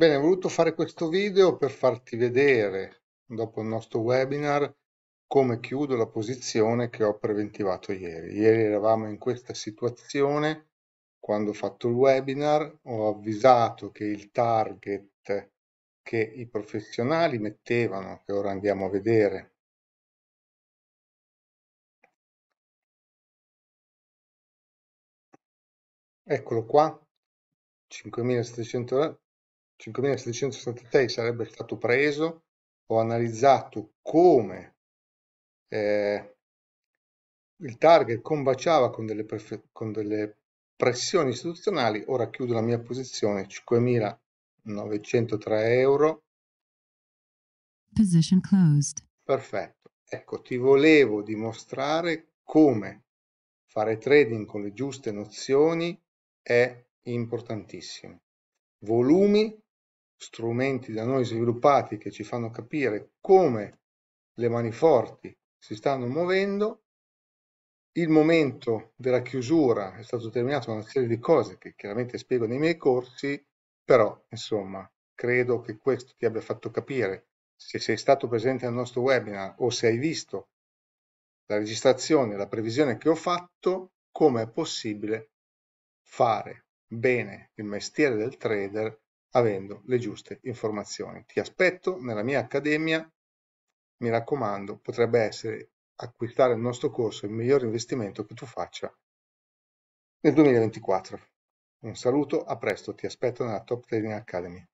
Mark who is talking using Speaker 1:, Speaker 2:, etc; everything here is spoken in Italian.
Speaker 1: Bene, ho voluto fare questo video per farti vedere, dopo il nostro webinar, come chiudo la posizione che ho preventivato ieri. Ieri eravamo in questa situazione, quando ho fatto il webinar, ho avvisato che il target che i professionali mettevano, che ora andiamo a vedere,
Speaker 2: eccolo qua,
Speaker 1: 5.700 5676 sarebbe stato preso, ho analizzato come eh, il target combaciava con delle, con delle, pressioni istituzionali, ora chiudo la mia posizione 5.903 euro.
Speaker 3: Position closed.
Speaker 1: Perfetto, ecco ti volevo dimostrare come fare trading con le giuste nozioni è importantissimo. Volumi strumenti da noi sviluppati che ci fanno capire come le mani forti si stanno muovendo. Il momento della chiusura è stato determinato da una serie di cose che chiaramente spiego nei miei corsi, però insomma credo che questo ti abbia fatto capire se sei stato presente al nostro webinar o se hai visto la registrazione, la previsione che ho fatto, come è possibile fare bene il mestiere del trader avendo le giuste informazioni. Ti aspetto nella mia accademia, mi raccomando, potrebbe essere acquistare il nostro corso il miglior investimento che tu faccia nel 2024. Un saluto, a presto, ti aspetto nella Top Trading Academy.